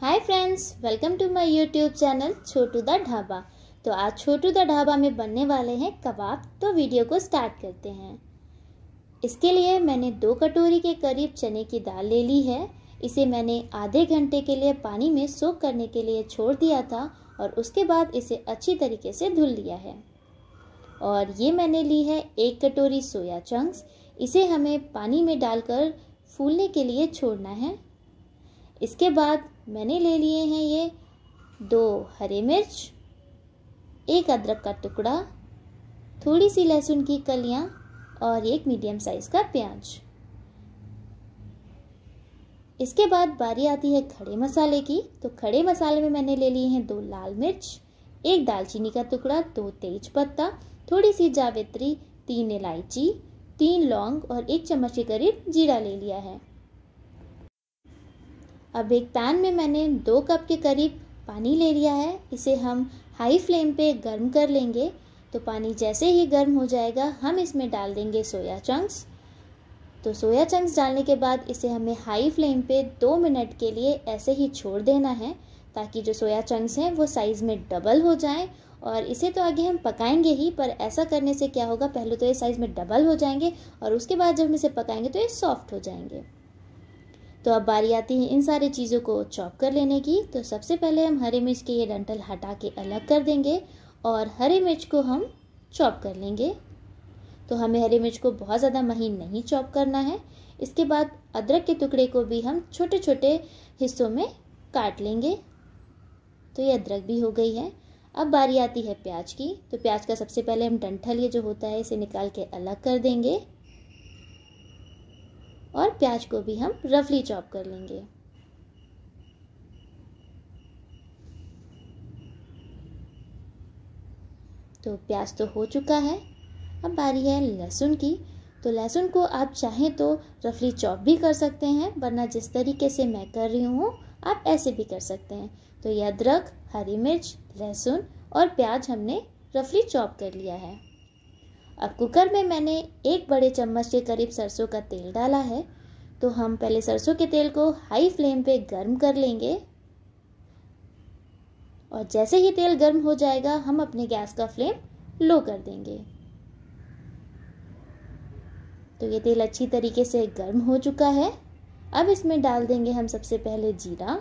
hi friends welcome to my YouTube channel Chhotu the dhaba तो आज छोटू the dhaba में बनने वाले हैं कबाब तो वीडियो को स्टार्ट करते हैं इसके लिए मैंने दो कटोरी के करीब चने की दाल ले ली है इसे मैंने आधे घंटे के लिए पानी में सोख करने के लिए छोड़ दिया था और उसके बाद इसे अच्छी तरीके से धुल लिया है और ये मैंने ली है एक कटोरी सोया चंक्स इसे हमें पानी में डालकर फूलने के लिए छोड़ना है इसके बाद मैंने ले लिए हैं ये दो हरी मिर्च एक अदरक का टुकड़ा थोड़ी सी लहसुन की कलियाँ और एक मीडियम साइज़ का प्याज इसके बाद बारी आती है खड़े मसाले की तो खड़े मसाले में मैंने ले लिए हैं दो लाल मिर्च एक दालचीनी का टुकड़ा दो तेज पत्ता थोड़ी सी जावित्री तीन इलायची तीन लौंग और एक चम्मच के करीब जीरा ले लिया है अब एक पैन में मैंने दो कप के करीब पानी ले लिया है इसे हम हाई फ्लेम पे गर्म कर लेंगे तो पानी जैसे ही गर्म हो जाएगा हम इसमें डाल देंगे सोया चंक्स तो सोया चंक्स डालने के बाद इसे हमें हाई फ्लेम पे दो मिनट के लिए ऐसे ही छोड़ देना है ताकि जो सोया चंक्स हैं वो साइज़ में डबल हो जाएं और इसे तो आगे हम पकाएंगे ही पर ऐसा करने से क्या होगा पहले तो ये साइज़ में डबल हो जाएंगे और उसके बाद जब हम इसे पकाएंगे तो ये सॉफ्ट हो जाएंगे तो अब बारी आती है इन सारी चीज़ों को चॉप कर लेने की तो सबसे पहले हम हरे मिर्च के ये डंटल हटा के अलग कर देंगे और हरे मिर्च को हम चॉप कर लेंगे तो हमें हरी मिर्च को बहुत ज़्यादा महीन नहीं चॉप करना है इसके बाद अदरक के टुकड़े को भी हम छोटे छोटे हिस्सों में काट लेंगे तो ये अदरक भी हो गई है अब बारी आती है प्याज की तो प्याज का सबसे पहले हम डंठल ये जो होता है इसे निकाल के अलग कर देंगे और प्याज को भी हम रफली चॉप कर लेंगे तो प्याज तो हो चुका है अब बारी है लहसुन की तो लहसुन को आप चाहें तो रफली चॉप भी कर सकते हैं वरना जिस तरीके से मैं कर रही हूँ आप ऐसे भी कर सकते हैं तो यह अदरक हरी मिर्च लहसुन और प्याज हमने रफली चॉप कर लिया है अब कुकर में मैंने एक बड़े चम्मच के करीब सरसों का तेल डाला है तो हम पहले सरसों के तेल को हाई फ्लेम पे गर्म कर लेंगे और जैसे ही तेल गर्म हो जाएगा हम अपने गैस का फ्लेम लो कर देंगे तो ये तेल अच्छी तरीके से गर्म हो चुका है अब इसमें डाल देंगे हम सबसे पहले जीरा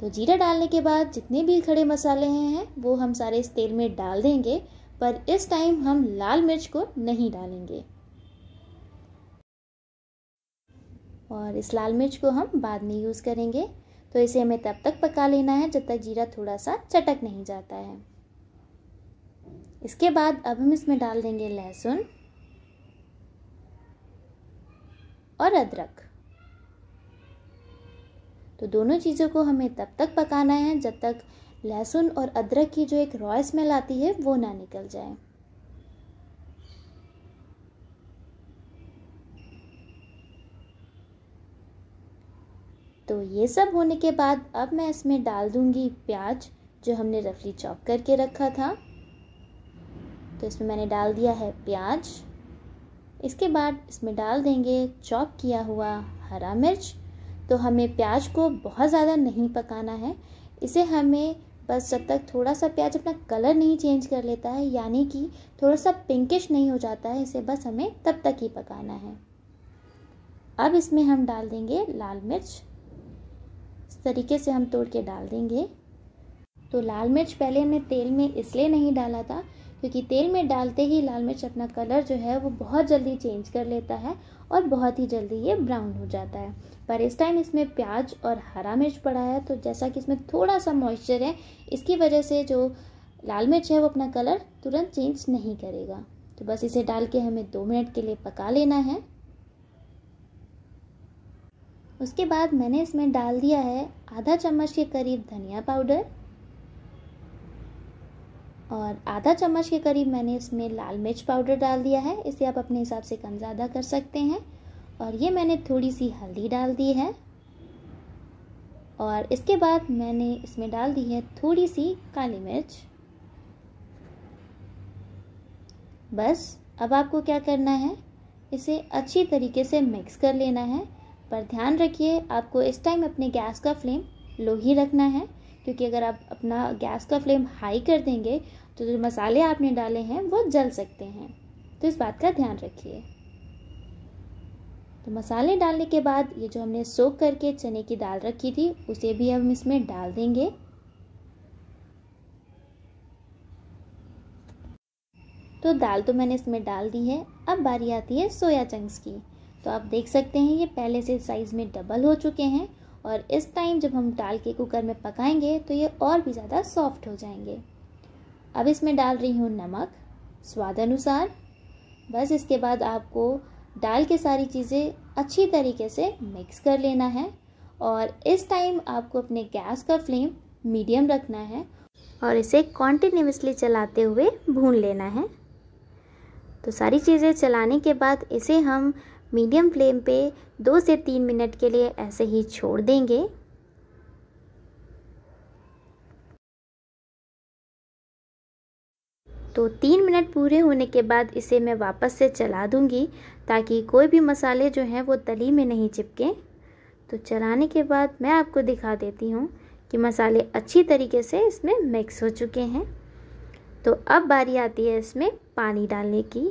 तो जीरा डालने के बाद जितने भी खड़े मसाले हैं वो हम सारे इस तेल में डाल देंगे पर इस टाइम हम लाल मिर्च को नहीं डालेंगे और इस लाल मिर्च को हम बाद में यूज़ करेंगे तो इसे हमें तब तक पका लेना है जब तक जीरा थोड़ा सा चटक नहीं जाता है इसके बाद अब हम इसमें डाल देंगे लहसुन और अदरक तो दोनों चीज़ों को हमें तब तक पकाना है जब तक लहसुन और अदरक की जो एक रॉय स्मेल आती है वो ना निकल जाए तो ये सब होने के बाद अब मैं इसमें डाल दूंगी प्याज जो हमने रफली चॉप करके रखा था तो इसमें मैंने डाल दिया है प्याज इसके बाद इसमें डाल देंगे चॉप किया हुआ हरा मिर्च तो हमें प्याज को बहुत ज़्यादा नहीं पकाना है इसे हमें बस जब तक थोड़ा सा प्याज अपना कलर नहीं चेंज कर लेता है यानी कि थोड़ा सा पिंकिश नहीं हो जाता है इसे बस हमें तब तक ही पकाना है अब इसमें हम डाल देंगे लाल मिर्च इस तरीके से हम तोड़ के डाल देंगे तो लाल मिर्च पहले हमने तेल में इसलिए नहीं डाला था क्योंकि तेल में डालते ही लाल मिर्च अपना कलर जो है वो बहुत जल्दी चेंज कर लेता है और बहुत ही जल्दी ये ब्राउन हो जाता है पर इस टाइम इसमें प्याज और हरा मिर्च पड़ा है तो जैसा कि इसमें थोड़ा सा मॉइस्चर है इसकी वजह से जो लाल मिर्च है वो अपना कलर तुरंत चेंज नहीं करेगा तो बस इसे डाल के हमें दो मिनट के लिए पका लेना है उसके बाद मैंने इसमें डाल दिया है आधा चम्मच के करीब धनिया पाउडर और आधा चम्मच के करीब मैंने इसमें लाल मिर्च पाउडर डाल दिया है इसे आप अपने हिसाब से कम ज़्यादा कर सकते हैं और ये मैंने थोड़ी सी हल्दी डाल दी है और इसके बाद मैंने इसमें डाल दी है थोड़ी सी काली मिर्च बस अब आपको क्या करना है इसे अच्छी तरीके से मिक्स कर लेना है पर ध्यान रखिए आपको इस टाइम अपने गैस का फ्लेम लो ही रखना है क्योंकि अगर आप अपना गैस का फ्लेम हाई कर देंगे तो जो मसाले आपने डाले हैं वो जल सकते हैं तो इस बात का ध्यान रखिए तो मसाले डालने के बाद ये जो हमने सोख करके चने की दाल रखी थी उसे भी हम इसमें डाल देंगे तो दाल तो मैंने इसमें डाल दी है अब बारी आती है सोया चंक्स की तो आप देख सकते हैं ये पहले से साइज़ में डबल हो चुके हैं और इस टाइम जब हम डाल के कुकर में पकाएंगे तो ये और भी ज़्यादा सॉफ्ट हो जाएंगे अब इसमें डाल रही हूँ नमक स्वाद अनुसार बस इसके बाद आपको डाल के सारी चीज़ें अच्छी तरीके से मिक्स कर लेना है और इस टाइम आपको अपने गैस का फ्लेम मीडियम रखना है और इसे कॉन्टीन्यूसली चलाते हुए भून लेना है तो सारी चीज़ें चलाने के बाद इसे हम मीडियम फ्लेम पे दो से तीन मिनट के लिए ऐसे ही छोड़ देंगे तो तीन मिनट पूरे होने के बाद इसे मैं वापस से चला दूंगी ताकि कोई भी मसाले जो हैं वो तली में नहीं चिपके तो चलाने के बाद मैं आपको दिखा देती हूँ कि मसाले अच्छी तरीके से इसमें मिक्स हो चुके हैं तो अब बारी आती है इसमें पानी डालने की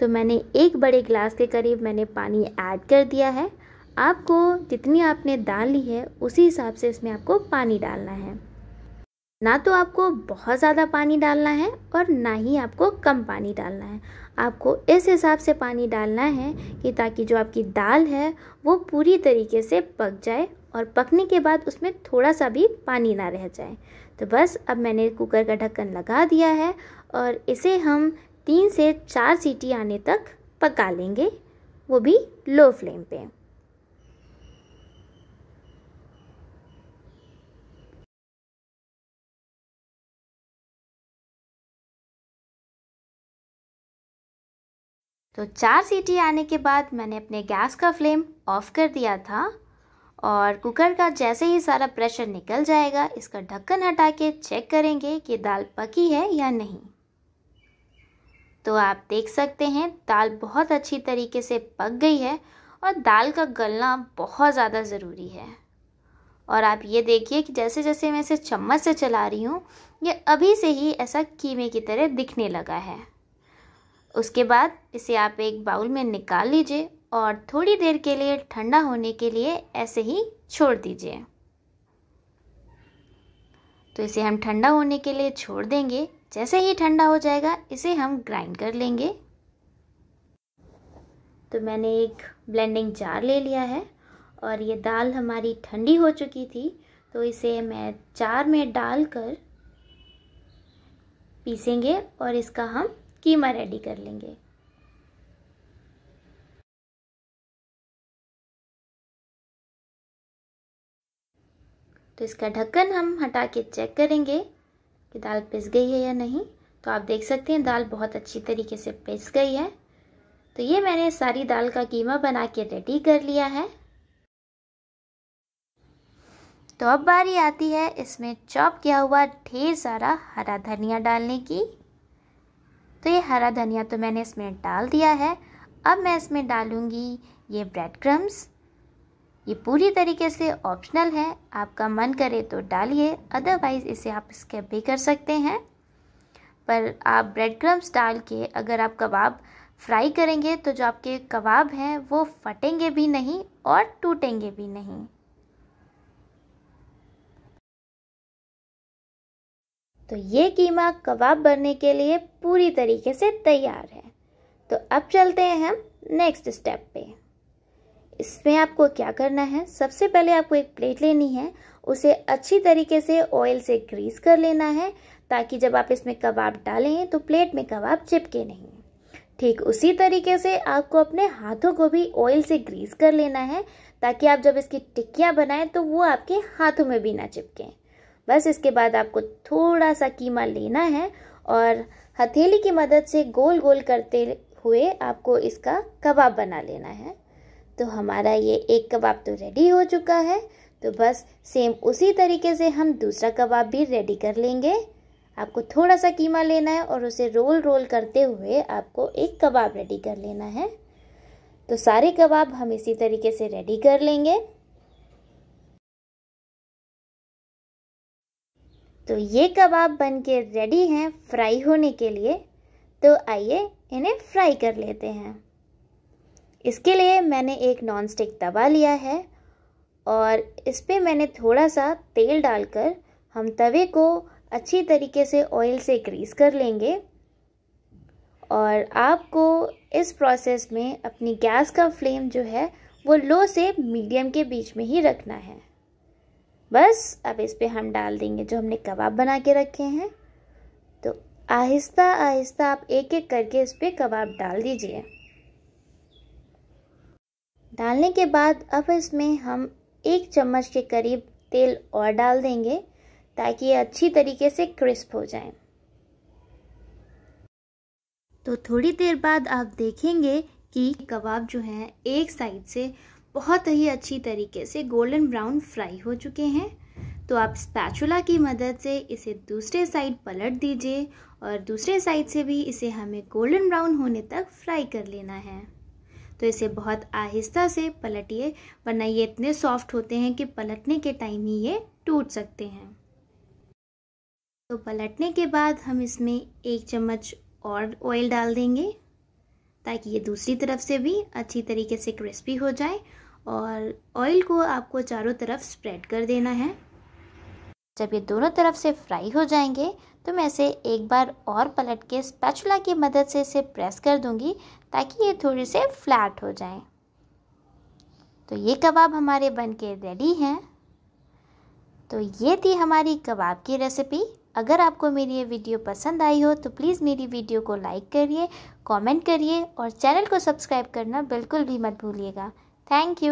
तो मैंने एक बड़े ग्लास के करीब मैंने पानी ऐड कर दिया है आपको जितनी आपने दाल ली है उसी हिसाब से इसमें आपको पानी डालना है ना तो आपको बहुत ज़्यादा पानी डालना है और ना ही आपको कम पानी डालना है आपको इस हिसाब से पानी डालना है कि ताकि जो आपकी दाल है वो पूरी तरीके से पक जाए और पकने के बाद उसमें थोड़ा सा भी पानी ना रह जाए तो बस अब मैंने कुकर का ढक्कन लगा दिया है और इसे हम तीन से चार सीटी आने तक पका लेंगे वो भी लो फ्लेम पे तो चार सीटी आने के बाद मैंने अपने गैस का फ्लेम ऑफ कर दिया था और कुकर का जैसे ही सारा प्रेशर निकल जाएगा इसका ढक्कन हटा के चेक करेंगे कि दाल पकी है या नहीं तो आप देख सकते हैं दाल बहुत अच्छी तरीके से पक गई है और दाल का गलना बहुत ज़्यादा ज़रूरी है और आप ये देखिए कि जैसे जैसे मैं इसे चम्मच से चला रही हूँ ये अभी से ही ऐसा कीमे की तरह दिखने लगा है उसके बाद इसे आप एक बाउल में निकाल लीजिए और थोड़ी देर के लिए ठंडा होने के लिए ऐसे ही छोड़ दीजिए तो इसे हम ठंडा होने के लिए छोड़ देंगे जैसे ही ठंडा हो जाएगा इसे हम ग्राइंड कर लेंगे तो मैंने एक ब्लेंडिंग जार ले लिया है और ये दाल हमारी ठंडी हो चुकी थी तो इसे मैं जार में डालकर पीसेंगे और इसका हम कीमा रेडी कर लेंगे तो इसका ढक्कन हम हटा के चेक करेंगे कि दाल पिस गई है या नहीं तो आप देख सकते हैं दाल बहुत अच्छी तरीके से पिस गई है तो ये मैंने सारी दाल का कीमा बना के रेडी कर लिया है तो अब बारी आती है इसमें चॉप किया हुआ ढेर सारा हरा धनिया डालने की तो ये हरा धनिया तो मैंने इसमें डाल दिया है अब मैं इसमें डालूंगी ये ब्रेड क्रम्स ये पूरी तरीके से ऑप्शनल है आपका मन करे तो डालिए अदरवाइज़ इसे आप स्केप भी कर सकते हैं पर आप ब्रेड क्रम्स डाल के अगर आप कबाब फ्राई करेंगे तो जो आपके कबाब हैं वो फटेंगे भी नहीं और टूटेंगे भी नहीं तो ये कीमा कबाब बनने के लिए पूरी तरीके से तैयार है तो अब चलते हैं हम नेक्स्ट स्टेप पे इसमें आपको क्या करना है सबसे पहले आपको एक प्लेट लेनी है उसे अच्छी तरीके से ऑयल से ग्रीस कर लेना है ताकि जब आप इसमें कबाब डालें तो प्लेट में कबाब चिपके नहीं ठीक उसी तरीके से आपको अपने हाथों को भी ऑयल से ग्रीस कर लेना है ताकि आप जब इसकी टिक्कियाँ बनाएं तो वो आपके हाथों में भी ना चिपकें बस इसके बाद आपको थोड़ा सा कीमा लेना है और हथेली की मदद से गोल गोल करते हुए आपको इसका कबाब बना लेना है तो हमारा ये एक कबाब तो रेडी हो चुका है तो बस सेम उसी तरीके से हम दूसरा कबाब भी रेडी कर लेंगे आपको थोड़ा सा कीमा लेना है और उसे रोल रोल करते हुए आपको एक कबाब रेडी कर लेना है तो सारे कबाब हम इसी तरीके से रेडी कर लेंगे तो ये कबाब बन के रेडी हैं फ्राई होने के लिए तो आइए इन्हें फ्राई कर लेते हैं इसके लिए मैंने एक नॉन स्टिक तवा लिया है और इस पर मैंने थोड़ा सा तेल डालकर हम तवे को अच्छी तरीके से ऑयल से ग्रीस कर लेंगे और आपको इस प्रोसेस में अपनी गैस का फ्लेम जो है वो लो से मीडियम के बीच में ही रखना है बस अब इस पर हम डाल देंगे जो हमने कबाब बना के रखे हैं तो आहिस्ता आहिस्ता आप एक एक करके इस पर कबाब डाल दीजिए डालने के बाद अब इसमें हम एक चम्मच के करीब तेल और डाल देंगे ताकि ये अच्छी तरीके से क्रिस्प हो जाए तो थोड़ी देर बाद आप देखेंगे कि कबाब जो हैं एक साइड से बहुत ही अच्छी तरीके से गोल्डन ब्राउन फ्राई हो चुके हैं तो आप स्पैचुला की मदद से इसे दूसरे साइड पलट दीजिए और दूसरे साइड से भी इसे हमें गोल्डन ब्राउन होने तक फ्राई कर लेना है तो इसे बहुत आहिस्ता से पलटिए वरना ये इतने सॉफ्ट होते हैं कि पलटने के टाइम ही ये टूट सकते हैं तो पलटने के बाद हम इसमें एक चम्मच और ऑयल डाल देंगे ताकि ये दूसरी तरफ से भी अच्छी तरीके से क्रिस्पी हो जाए और ऑयल को आपको चारों तरफ स्प्रेड कर देना है जब ये दोनों तरफ से फ्राई हो जाएंगे तो मैं इसे एक बार और पलट के स्पैचुला की मदद से इसे प्रेस कर दूंगी ताकि ये थोड़े से फ्लैट हो जाए तो ये कबाब हमारे बन के रेडी हैं तो ये थी हमारी कबाब की रेसिपी अगर आपको मेरी ये वीडियो पसंद आई हो तो प्लीज़ मेरी वीडियो को लाइक करिए कमेंट करिए और चैनल को सब्सक्राइब करना बिल्कुल भी मत भूलिएगा थैंक यू